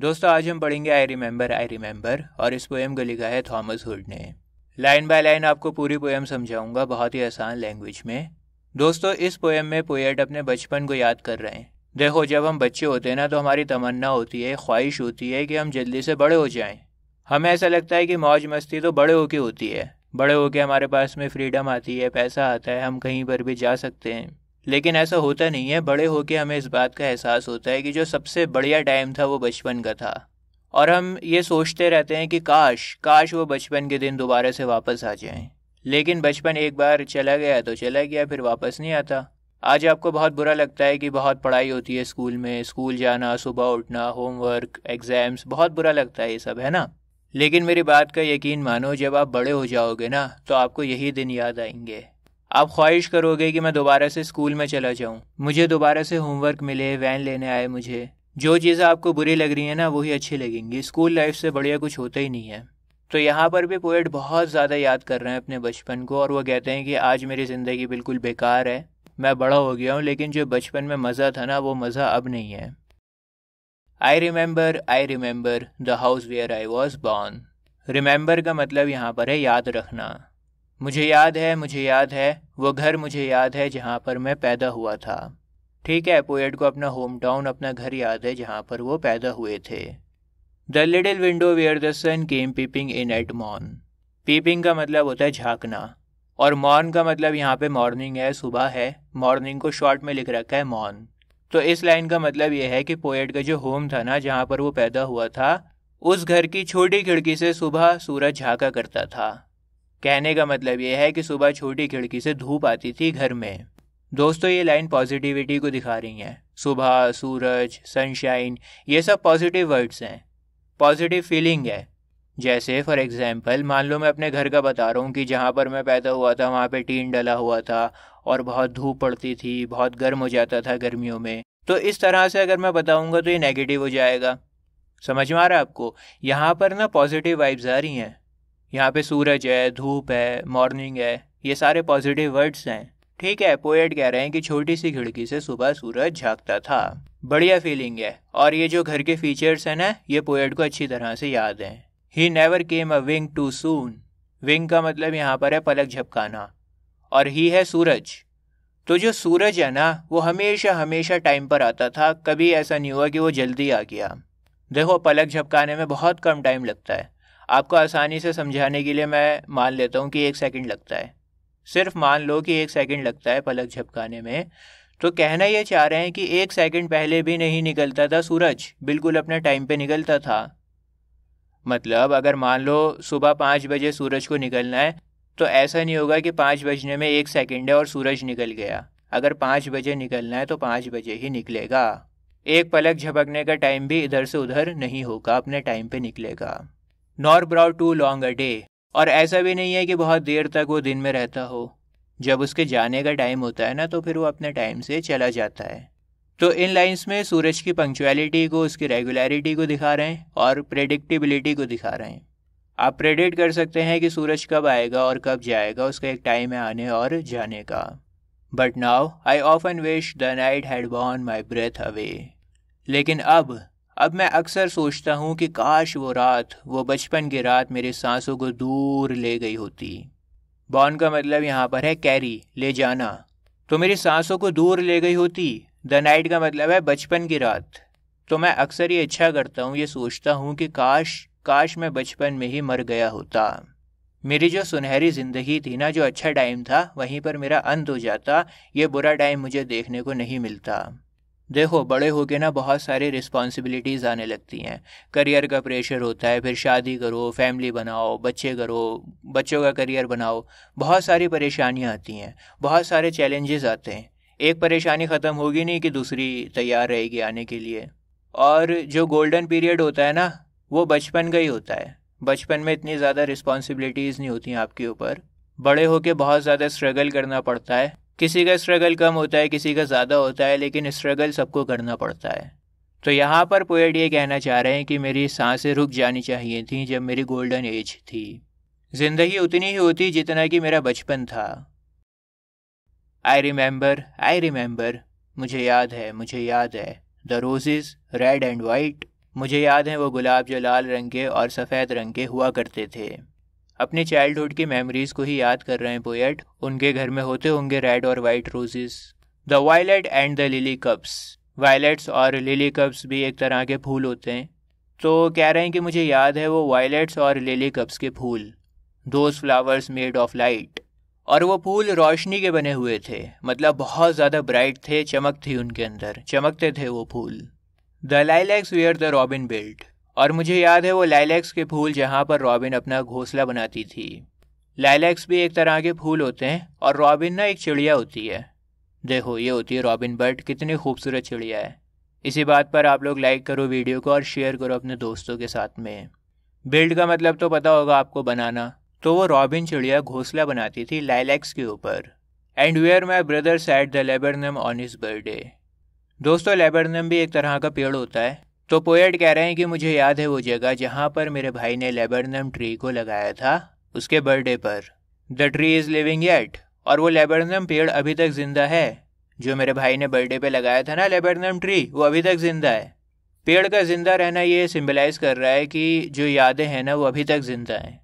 दोस्तों आज हम पढ़ेंगे आई रिमेम्बर आई रिमेम्बर और इस पोएम को लिखा है थॉमस हुड ने लाइन बाय लाइन आपको पूरी पोएम समझाऊंगा बहुत ही आसान लैंग्वेज में दोस्तों इस पोएम में पोएट अपने बचपन को याद कर रहे हैं देखो जब हम बच्चे होते हैं ना तो हमारी तमन्ना होती है ख्वाहिश होती है कि हम जल्दी से बड़े हो जाएं हमें ऐसा लगता है कि मौज मस्ती तो बड़े होके होती है बड़े होके हमारे पास में फ्रीडम आती है पैसा आता है हम कहीं पर भी जा सकते हैं लेकिन ऐसा होता नहीं है बड़े होके हमें इस बात का एहसास होता है कि जो सबसे बढ़िया टाइम था वो बचपन का था और हम ये सोचते रहते हैं कि काश काश वो बचपन के दिन दोबारा से वापस आ जाएं लेकिन बचपन एक बार चला गया तो चला गया फिर वापस नहीं आता आज आपको बहुत बुरा लगता है कि बहुत पढ़ाई होती है स्कूल में स्कूल जाना सुबह उठना होमवर्क एग्ज़ाम्स बहुत बुरा लगता है ये सब है ना लेकिन मेरी बात का यकीन मानो जब आप बड़े हो जाओगे ना तो आपको यही दिन याद आएंगे आप ख्वाहिश करोगे कि मैं दोबारा से स्कूल में चला जाऊँ मुझे दोबारा से होमवर्क मिले वैन लेने आए मुझे जो चीज़ें आपको बुरी लग रही हैं ना वही अच्छी लगेंगी स्कूल लाइफ से बढ़िया कुछ होता ही नहीं है तो यहाँ पर भी पोएट बहुत ज़्यादा याद कर रहे हैं अपने बचपन को और वो कहते हैं कि आज मेरी ज़िंदगी बिल्कुल बेकार है मैं बड़ा हो गया हूँ लेकिन जो बचपन में मज़ा था ना वो मज़ा अब नहीं है I remember I remember the house where I was born remember का मतलब यहाँ पर है याद रखना मुझे याद है मुझे याद है वो घर मुझे याद है जहाँ पर मैं पैदा हुआ था ठीक है पोएट को अपना होम टाउन अपना घर याद है जहाँ पर वो पैदा हुए थे the little window where the sun came peeping in at morn peeping का मतलब होता है झांकना और मॉर्न का मतलब यहाँ पे मॉर्निंग है सुबह है मॉर्निंग को शॉर्ट में लिख रखा है मॉर्न तो इस लाइन का मतलब यह है कि पोएट का जो होम था ना जहाँ पर वो पैदा हुआ था उस घर की छोटी खिड़की से सुबह सूरज झाँका करता था कहने का मतलब यह है कि सुबह छोटी खिड़की से धूप आती थी घर में दोस्तों ये लाइन पॉजिटिविटी को दिखा रही है सुबह सूरज सनशाइन ये सब पॉजिटिव वर्ड्स हैं पॉजिटिव फीलिंग है जैसे फॉर एग्ज़ाम्पल मान लो मैं अपने घर का बता रहा हूँ कि जहाँ पर मैं पैदा हुआ था वहाँ पे टीन डला हुआ था और बहुत धूप पड़ती थी बहुत गर्म हो जाता था गर्मियों में तो इस तरह से अगर मैं बताऊँगा तो ये नेगेटिव हो जाएगा समझ में आ रहा है आपको यहाँ पर ना पॉजिटिव वाइब्स आ रही हैं यहाँ पे सूरज है धूप है मॉर्निंग है ये सारे पॉजिटिव वर्ड्स हैं ठीक है पोएट कह रहे हैं कि छोटी सी खिड़की से सुबह सूरज झांकता था बढ़िया फीलिंग है और ये जो घर के फीचर्स हैं ना ये पोएट को अच्छी तरह से याद हैं he never came a wing too soon wing का मतलब यहाँ पर है पलक झपकाना और ही है सूरज तो जो सूरज है ना वो हमेशा हमेशा टाइम पर आता था कभी ऐसा नहीं हुआ कि वो जल्दी आ गया देखो पलक झपकाने में बहुत कम टाइम लगता है आपको आसानी से समझाने के लिए मैं मान लेता हूँ कि एक सेकंड लगता है सिर्फ मान लो कि एक सेकंड लगता है पलक झपकाने में तो कहना ये चाह रहे हैं कि एक सेकंड पहले भी नहीं निकलता था सूरज बिल्कुल अपने टाइम पे निकलता था मतलब अगर मान लो सुबह पाँच बजे सूरज को निकलना है तो ऐसा नहीं होगा कि पाँच बजने में एक सेकंड है और सूरज निकल गया अगर पाँच बजे निकलना है तो पाँच बजे ही निकलेगा एक पलक झपकने का टाइम भी इधर से उधर नहीं होगा अपने टाइम पे निकलेगा nor brought too long a day और ऐसा भी नहीं है कि बहुत देर तक वो दिन में रहता हो जब उसके जाने का टाइम होता है ना तो फिर वो अपने टाइम से चला जाता है तो इन लाइंस में सूरज की पंक्चुअलिटी को उसकी रेगुलरिटी को दिखा रहे हैं और प्रेडिक्टिबिलिटी को दिखा रहे हैं आप प्रेडिक्ट कर सकते हैं कि सूरज कब आएगा और कब जाएगा उसका एक टाइम है आने और जाने का but now I often wish the night had borne my breath away लेकिन अब अब मैं अक्सर सोचता हूँ कि काश वो रात वो बचपन की रात मेरे सांसों को दूर ले गई होती बॉन का मतलब यहाँ पर है कैरी ले जाना तो मेरी सांसों को दूर ले गई होती द नाइट का मतलब है बचपन की रात तो मैं अक्सर ये इच्छा करता हूँ ये सोचता हूँ कि काश काश मैं बचपन में ही मर गया होता मेरी जो सुनहरी ज़िंदगी थी ना जो अच्छा टाइम था वहीं पर मेरा अंत हो जाता ये बुरा टाइम मुझे देखने को नहीं मिलता देखो बड़े होके ना बहुत सारी रिस्पॉन्सिबिलिटीज़ आने लगती हैं करियर का प्रेशर होता है फिर शादी करो फैमिली बनाओ बच्चे करो बच्चों का करियर बनाओ बहुत सारी परेशानियाँ आती हैं बहुत सारे चैलेंजेस आते हैं एक परेशानी ख़त्म होगी नहीं कि दूसरी तैयार रहेगी आने के लिए और जो गोल्डन पीरियड होता है ना वो बचपन का ही होता है बचपन में इतनी ज़्यादा रिस्पॉन्सिबिलिटीज़ नहीं होती आपके ऊपर बड़े होके बहुत ज़्यादा स्ट्रगल करना पड़ता है किसी का स्ट्रगल कम होता है किसी का ज़्यादा होता है लेकिन स्ट्रगल सबको करना पड़ता है तो यहाँ पर पोएट ये कहना चाह रहे हैं कि मेरी सांसें रुक जानी चाहिए थी जब मेरी गोल्डन एज थी जिंदगी उतनी ही होती जितना कि मेरा बचपन था आई रिमेंबर आई रिमेंबर मुझे याद है मुझे याद है the roses red and white मुझे याद है वो गुलाब जो लाल रंग के और सफ़ेद रंग के हुआ करते थे अपने चाइल्डहुड की मेमोरीज को ही याद कर रहे हैं पोएट उनके घर में होते होंगे रेड और white roses the violet and the lily cups violets और लिली कप्स भी एक तरह के फूल होते हैं तो कह रहे हैं कि मुझे याद है वो वायलेट्स और लिली कप्स के फूल those flowers made of light और वो फूल रोशनी के बने हुए थे मतलब बहुत ज़्यादा ब्राइट थे चमक थी उनके अंदर चमकते थे वो फूल the lilacs where the robin built और मुझे याद है वो लाइलैक्स के फूल जहाँ पर रॉबिन अपना घोंसला बनाती थी लाइलैक्स भी एक तरह के फूल होते हैं और रॉबिन ना एक चिड़िया होती है देखो ये होती है रॉबिन बर्ड कितनी खूबसूरत चिड़िया है इसी बात पर आप लोग लाइक करो वीडियो को और शेयर करो अपने दोस्तों के साथ में बिल्ड का मतलब तो पता होगा आपको बनाना तो वो रॉबिन चिड़िया घोंसला बनाती थी लाइलैक्स के ऊपर and where my brother set the laburnum on his birthday दोस्तों लेबरनम भी एक तरह का पेड़ होता है तो पोएट कह रहे हैं कि मुझे याद है वो जगह जहाँ पर मेरे भाई ने लेबरनम ट्री को लगाया था उसके बर्थडे पर the tree is living yet और वो लेबरनम पेड़ अभी तक जिंदा है जो मेरे भाई ने बर्थडे पे लगाया था ना लेबरनम ट्री वो अभी तक जिंदा है पेड़ का जिंदा रहना ये सिम्बलाइज कर रहा है कि जो यादें हैं ना वो अभी तक जिंदा हैं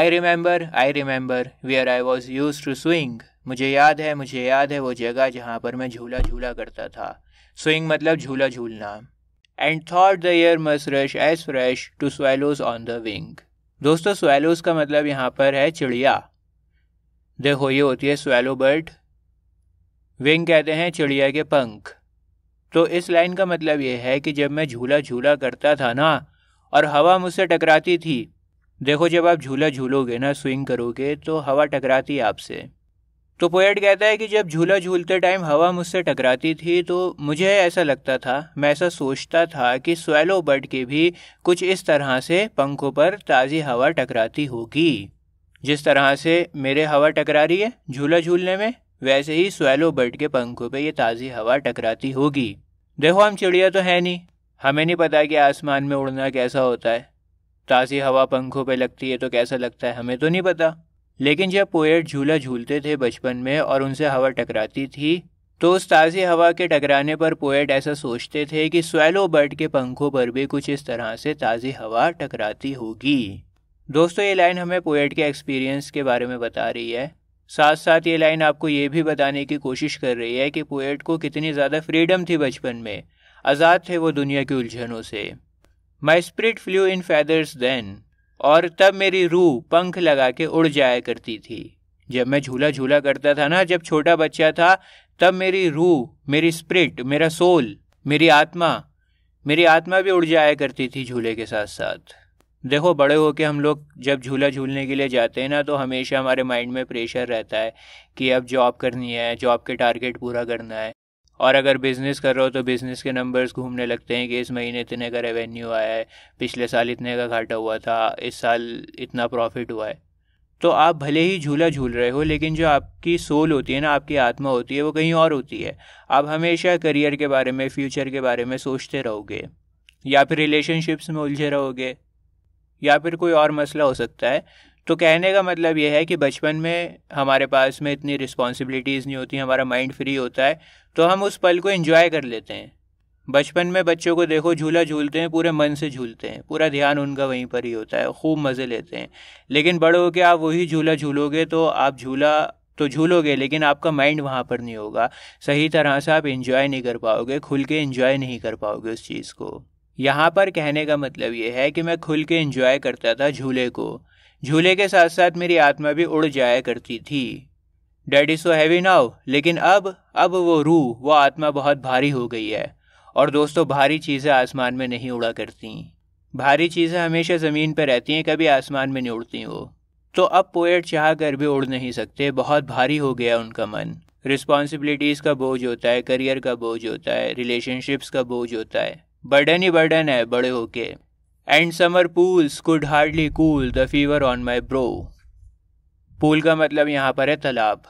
I remember I remember where I was used to swing मुझे याद है मुझे याद है वो जगह जहाँ पर मैं झूला झूला करता था स्विंग मतलब झूला झूलना and thought the air must rush as fresh to swallows on the wing दोस्तों स्वेलोज का मतलब यहाँ पर है चिड़िया देखो ये होती है स्वेलो बर्ड विंग कहते हैं चिड़िया के पंख तो इस लाइन का मतलब यह है कि जब मैं झूला झूला करता था ना और हवा मुझसे टकराती थी देखो जब आप झूला झूलोगे ना स्विंग करोगे तो हवा टकराती आपसे तो पोएट कहता है कि जब झूला झूलते टाइम हवा मुझसे टकराती थी तो मुझे ऐसा लगता था मैं ऐसा सोचता था कि स्वेलो बर्ड के भी कुछ इस तरह से पंखों पर ताज़ी हवा टकराती होगी जिस तरह से मेरे हवा टकरा रही है झूला झूलने में वैसे ही स्वेलो बर्ड के पंखों पर यह ताज़ी हवा टकराती होगी देखो हम चिड़िया तो है नहीं हमें नहीं पता कि आसमान में उड़ना कैसा होता है ताज़ी हवा पंखों पर लगती है तो कैसा लगता है हमें तो नहीं पता लेकिन जब पोएट झूला झूलते थे बचपन में और उनसे हवा टकराती थी तो उस ताज़ी हवा के टकराने पर पोएट ऐसा सोचते थे कि स्वेलो बर्ड के पंखों पर भी कुछ इस तरह से ताज़ी हवा टकराती होगी दोस्तों ये लाइन हमें पोएट के एक्सपीरियंस के बारे में बता रही है साथ साथ ये लाइन आपको ये भी बताने की कोशिश कर रही है कि पोएट को कितनी ज़्यादा फ्रीडम थी बचपन में आज़ाद थे वो दुनिया की उलझनों से my spirit flew in feathers then और तब मेरी रूह पंख लगा के उड़ जाया करती थी जब मैं झूला झूला करता था ना जब छोटा बच्चा था तब मेरी रूह मेरी स्प्रिट मेरा सोल मेरी आत्मा मेरी आत्मा भी उड़ जाया करती थी झूले के साथ साथ देखो बड़े होके हम लोग जब झूला झूलने के लिए जाते हैं ना तो हमेशा हमारे माइंड में प्रेशर रहता है कि अब जॉब करनी है जॉब के टारगेट पूरा करना है और अगर बिज़नेस कर रहे हो तो बिज़नेस के नंबर्स घूमने लगते हैं कि इस महीने इतने का रेवेन्यू आया है पिछले साल इतने का घाटा हुआ था इस साल इतना प्रॉफिट हुआ है तो आप भले ही झूला झूल रहे हो लेकिन जो आपकी सोल होती है ना आपकी आत्मा होती है वो कहीं और होती है आप हमेशा करियर के बारे में फ्यूचर के बारे में सोचते रहोगे या फिर रिलेशनशिप्स में उलझे रहोगे या फिर कोई और मसला हो सकता है तो कहने का मतलब यह है कि बचपन में हमारे पास में इतनी रिस्पॉन्सिबिलिटीज़ नहीं होती हमारा माइंड फ्री होता है तो हम उस पल को इन्जॉय कर लेते हैं बचपन में बच्चों को देखो झूला झूलते हैं पूरे मन से झूलते हैं पूरा ध्यान उनका वहीं पर ही होता है खूब मज़े लेते हैं लेकिन बड़े होकर आप वही झूला झूलोगे तो आप झूला तो झूलोगे लेकिन आपका माइंड वहाँ पर नहीं होगा सही तरह से आप इन्जॉय नहीं कर पाओगे खुल के इन्जॉय नहीं कर पाओगे उस चीज़ को यहाँ पर कहने का मतलब ये है कि मैं खुल के इन्जॉय करता था झूले को झूले के साथ साथ मेरी आत्मा भी उड़ जाया करती थी इज सो हैवी नाउ लेकिन अब अब वो रूह वो आत्मा बहुत भारी हो गई है और दोस्तों भारी चीज़ें आसमान में नहीं उड़ा करती भारी चीज़ें हमेशा ज़मीन पर रहती हैं कभी आसमान में नहीं उड़ती वो तो अब पोएट चाह कर भी उड़ नहीं सकते बहुत भारी हो गया उनका मन रिस्पॉन्सिबिलिटीज़ का बोझ होता है करियर का बोझ होता है रिलेशनशिप्स का बोझ होता है बर्डन ही बर्डन है बड़े होके and summer pools could hardly cool the fever on my brow pool का मतलब यहाँ पर है तालाब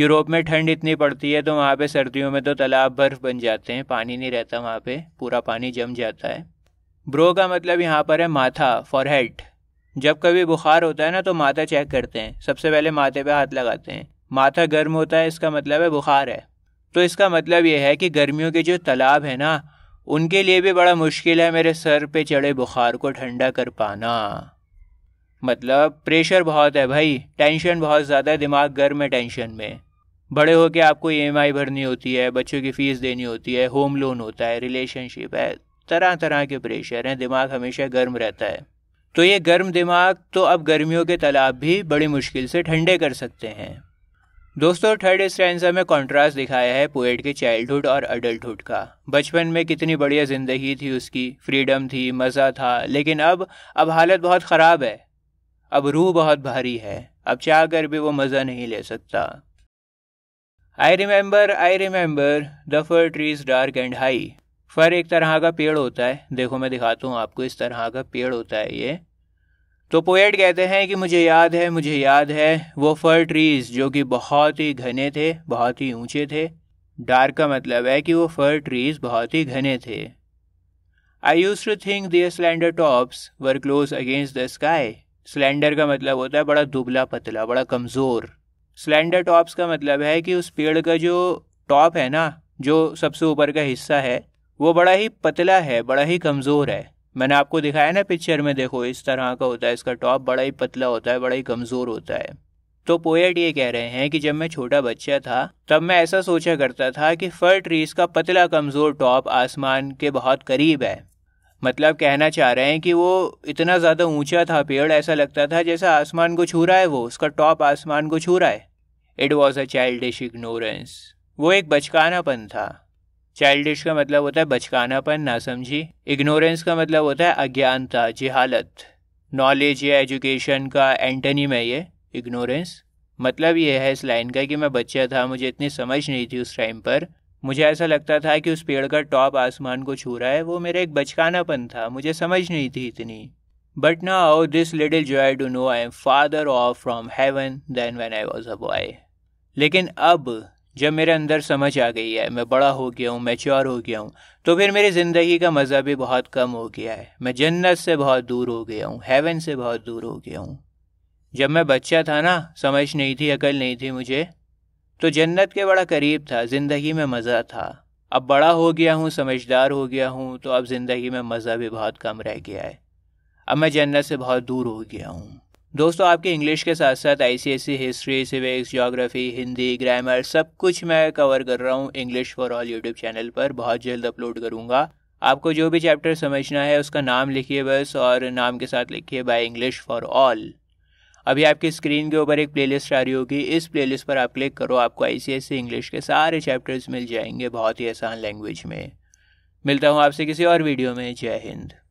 यूरोप में ठंड इतनी पड़ती है तो वहाँ पे सर्दियों में तो तालाब बर्फ़ बन जाते हैं पानी नहीं रहता वहाँ पे पूरा पानी जम जाता है ब्रो का मतलब यहाँ पर है माथा फॉर हेड जब कभी बुखार होता है ना तो माथा चेक करते हैं सबसे पहले माथे पे हाथ लगाते हैं माथा गर्म होता है इसका मतलब है बुखार है तो इसका मतलब ये है कि गर्मियों के जो तालाब है ना उनके लिए भी बड़ा मुश्किल है मेरे सर पे चढ़े बुखार को ठंडा कर पाना मतलब प्रेशर बहुत है भाई टेंशन बहुत ज़्यादा है दिमाग गर्म है टेंशन में बड़े होके आपको ई e भरनी होती है बच्चों की फ़ीस देनी होती है होम लोन होता है रिलेशनशिप है तरह तरह के प्रेशर हैं दिमाग हमेशा गर्म रहता है तो ये गर्म दिमाग तो अब गर्मियों के तालाब भी बड़ी मुश्किल से ठंडे कर सकते हैं दोस्तों थर्ड स्टैंजा में कॉन्ट्रास्ट दिखाया है पोएट के चाइल्डहुड और अडल्टहुड का बचपन में कितनी बढ़िया ज़िंदगी थी उसकी फ्रीडम थी मज़ा था लेकिन अब अब हालत बहुत ख़राब है अब रूह बहुत भारी है अब चाह कर भी वो मज़ा नहीं ले सकता I remember I remember the fir trees dark and high fir एक तरह का पेड़ होता है देखो मैं दिखाता हूँ आपको इस तरह का पेड़ होता है ये तो पोएट कहते हैं कि मुझे याद है मुझे याद है वो फर ट्रीज़ जो कि बहुत ही घने थे बहुत ही ऊंचे थे डार्क का मतलब है कि वो फर ट्रीज़ बहुत ही घने थे I used to think their slender tops were close against the sky slender का मतलब होता है बड़ा दुबला पतला बड़ा कमज़ोर स्लैंडर टॉप्स का मतलब है कि उस पेड़ का जो टॉप है ना जो सबसे ऊपर का हिस्सा है वो बड़ा ही पतला है बड़ा ही कमज़ोर है मैंने आपको दिखाया ना पिक्चर में देखो इस तरह का होता है इसका टॉप बड़ा ही पतला होता है बड़ा ही कमज़ोर होता है तो पोएट ये कह रहे हैं कि जब मैं छोटा बच्चा था तब मैं ऐसा सोचा करता था कि फर ट्रीज का पतला कमज़ोर टॉप आसमान के बहुत करीब है मतलब कहना चाह रहे हैं कि वो इतना ज़्यादा ऊंचा था पेड़ ऐसा लगता था जैसा आसमान को छू रहा है वो उसका टॉप आसमान को छू रहा है it was a child ignorance वो एक बचकानापन था चाइल्डिश का मतलब होता है बचकानापन समझी इग्नोरेंस का मतलब होता है अज्ञानता जिहालत नॉलेज या एजुकेशन का एंटनी में ये इग्नोरेंस मतलब ये है इस लाइन का कि मैं बच्चा था मुझे इतनी समझ नहीं थी उस टाइम पर मुझे ऐसा लगता था कि उस पेड़ का टॉप आसमान को छू रहा है वो मेरा एक बचकानापन था मुझे समझ नहीं थी इतनी but now this little joy to know I am farther off from heaven than when I was a boy लेकिन अब जब मेरे अंदर समझ आ गई है मैं बड़ा हो गया हूँ मैच्योर हो गया हूँ तो फिर मेरी ज़िंदगी का मज़ा भी बहुत कम हो गया है मैं जन्नत से बहुत दूर हो गया हूँ हेवन से बहुत दूर हो गया हूँ जब मैं बच्चा था ना समझ नहीं थी अकल नहीं थी मुझे तो जन्नत के बड़ा करीब था ज़िंदगी में मज़ा था अब बड़ा हो गया हूँ समझदार हो गया हूँ तो अब ज़िंदगी में मज़ा भी बहुत कम रह गया है अब मैं जन्नत से बहुत दूर हो गया हूँ दोस्तों आपके इंग्लिश के साथ साथ सी history civics geography Hindi grammar सब कुछ मैं कवर कर रहा हूँ English for all YouTube channel पर बहुत जल्द अपलोड करूँगा आपको जो भी चैप्टर समझना है उसका नाम लिखिए बस और नाम के साथ लिखिए बाय इंग्लिश फॉर ऑल अभी आपकी स्क्रीन के ऊपर एक प्लेलिस्ट आ रही होगी इस प्लेलिस्ट पर आप क्लिक करो आपको आईसीएसई इंग्लिश e के सारे चैप्टर्स मिल जाएंगे बहुत ही आसान लैंग्वेज में मिलता हूँ आपसे किसी और वीडियो में जय हिंद